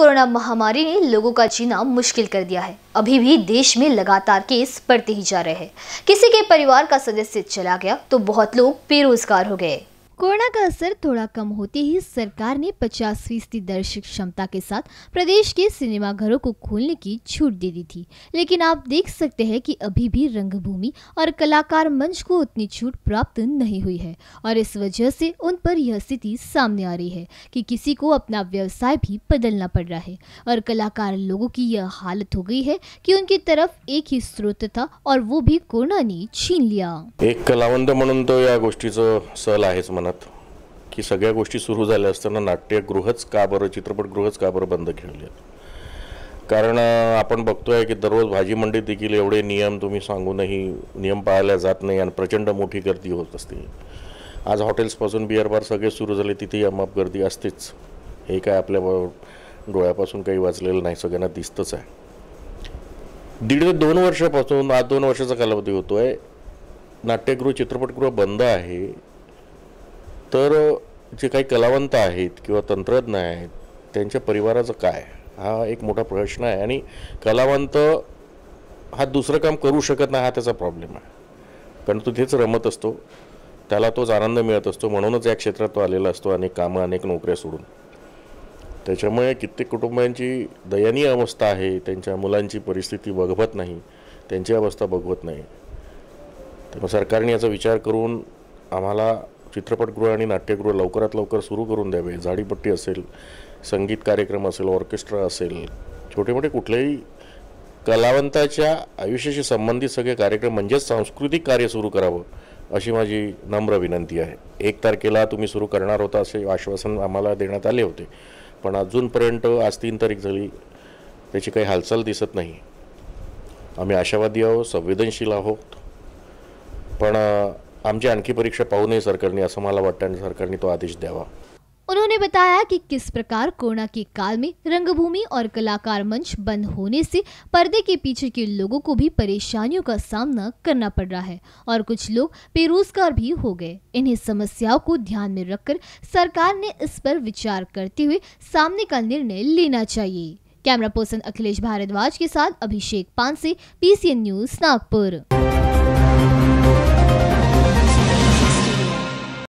corona महामारी ने लोगों का जीना मुश्किल कर दिया है अभी भी देश में लगातार केस बढ़ते ही जा रहे हैं किसी के परिवार का सदस्य चला गया तो बहुत लोग बेरोजगार हो गए कोरोना का असर थोड़ा कम होते ही सरकार ने 50 फीसदी दर्शक क्षमता के साथ प्रदेश के सिनेमाघरों को खोलने की छूट दे दी थी लेकिन आप देख सकते हैं कि अभी भी रंगभूमि और कलाकार मंच को उतनी छूट प्राप्त नहीं हुई है और इस वजह से उन पर यह स्थिति सामने आ रही है कि किसी को अपना व्यवसाय भी बदलना पड़ रहा है और कलाकार लोगों की यह हालत हो गई है कि उनकी तरफ एक ही स्रोत था और वो भी कोरोना ने छीन लिया एक कलावंत म्हणून तो या गोष्टीचं सहल की सगळ्या गोष्टी सुरू झाल्या असताना नाट्यगृहच का बरं चित्रपटगृहच का बरं बंद आहेत कारण आपण बघतोय की दररोज भाजी मंडईत देखील एवढे नियम तुम्ही सांगूनही नियम पाळल्या जात नाही आणि प्रचंड मोठी गर्दी होत असते आज हॉटेल्सपासून बिअर बार सगळे सुरू झाले तिथेही अमाप गर्दी असतेच हे काय आपल्या डोळ्यापासून काही वाचलेलं नाही सगळ्यांना दिसतंच आहे दीड ते दोन वर्षापासून आज दोन वर्षाचा कालावधी होतो आहे नाट्यगृह चित्रपटगृह बंद आहे तर जे काही कलावंत आहेत किंवा तंत्रज्ञ आहेत त्यांच्या परिवाराचं काय हा एक मोठा प्रश्न आहे आणि कलावंत हा दुसरं काम करू शकत नाही हा त्याचा प्रॉब्लेम आहे कारण तो तेच रमत असतो त्याला तोच आनंद मिळत असतो म्हणूनच या क्षेत्रात तो आलेला असतो अनेक कामं अनेक नोकऱ्या सोडून त्याच्यामुळे कित्येक कुटुंबांची दयनीय अवस्था आहे त्यांच्या मुलांची परिस्थिती बघवत नाही त्यांची अवस्था बघवत नाही तर सरकारने याचा विचार करून आम्हाला चित्रपटगृह आणि नाट्यगृह लवकरात लवकर सुरू करून द्यावे झाडीपट्टी असेल संगीत कार्यक्रम असेल ऑर्केस्ट्रा असेल छोटे मोठे कुठलेही कलावंताच्या आयुष्याशी संबंधित सगळे कार्यक्रम म्हणजेच सांस्कृतिक कार्य सुरू करावं अशी माझी नम्र विनंती आहे एक तारखेला तुम्ही सुरू करणार होता असे आश्वासन आम्हाला देण्यात आले होते पण अजूनपर्यंत आज तीन तारीख झाली त्याची काही हालचाल दिसत नाही आम्ही आशावादी आहोत संवेदनशील आहोत पण आमची परीक्षा पा नहीं सरकार ने मैं सरकार ने तो आदेश दवा उन्होंने बताया कि किस प्रकार कोरोना के काल में रंगभूमि और कलाकार मंच बंद होने से पर्दे के पीछे के लोगों को भी परेशानियों का सामना करना पड़ रहा है और कुछ लोग बेरोजगार भी हो गए इन्हें समस्याओं को ध्यान में रखकर सरकार ने इस पर विचार करते हुए सामने का निर्णय लेना चाहिए कैमरा पर्सन अखिलेश भारद्वाज के साथ अभिषेक पानसे पीसीएन न्यूज नागपुर